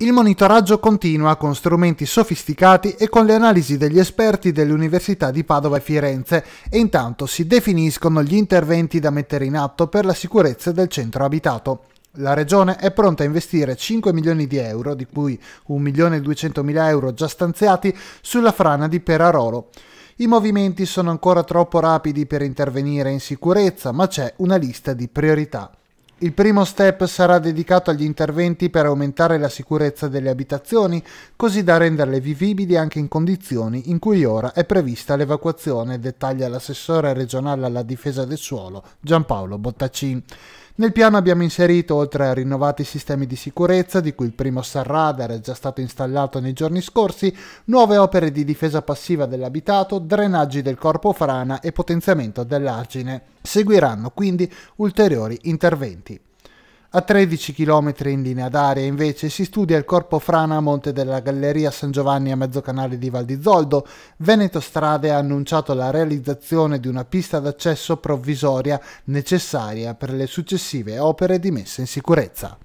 Il monitoraggio continua con strumenti sofisticati e con le analisi degli esperti delle università di Padova e Firenze e intanto si definiscono gli interventi da mettere in atto per la sicurezza del centro abitato. La regione è pronta a investire 5 milioni di euro, di cui 1 milione e 200 mila euro già stanziati, sulla frana di Perarolo. I movimenti sono ancora troppo rapidi per intervenire in sicurezza, ma c'è una lista di priorità. Il primo step sarà dedicato agli interventi per aumentare la sicurezza delle abitazioni, così da renderle vivibili anche in condizioni in cui ora è prevista l'evacuazione, dettaglia l'assessore regionale alla difesa del suolo Giampaolo Bottacin. Nel piano abbiamo inserito, oltre a rinnovati sistemi di sicurezza, di cui il primo SAR Radar è già stato installato nei giorni scorsi, nuove opere di difesa passiva dell'abitato, drenaggi del corpo frana e potenziamento dell'argine. Seguiranno quindi ulteriori interventi. A 13 km in linea d'aria invece si studia il corpo frana a monte della Galleria San Giovanni a mezzo canale di Val di Zoldo. Veneto Strade ha annunciato la realizzazione di una pista d'accesso provvisoria necessaria per le successive opere di messa in sicurezza.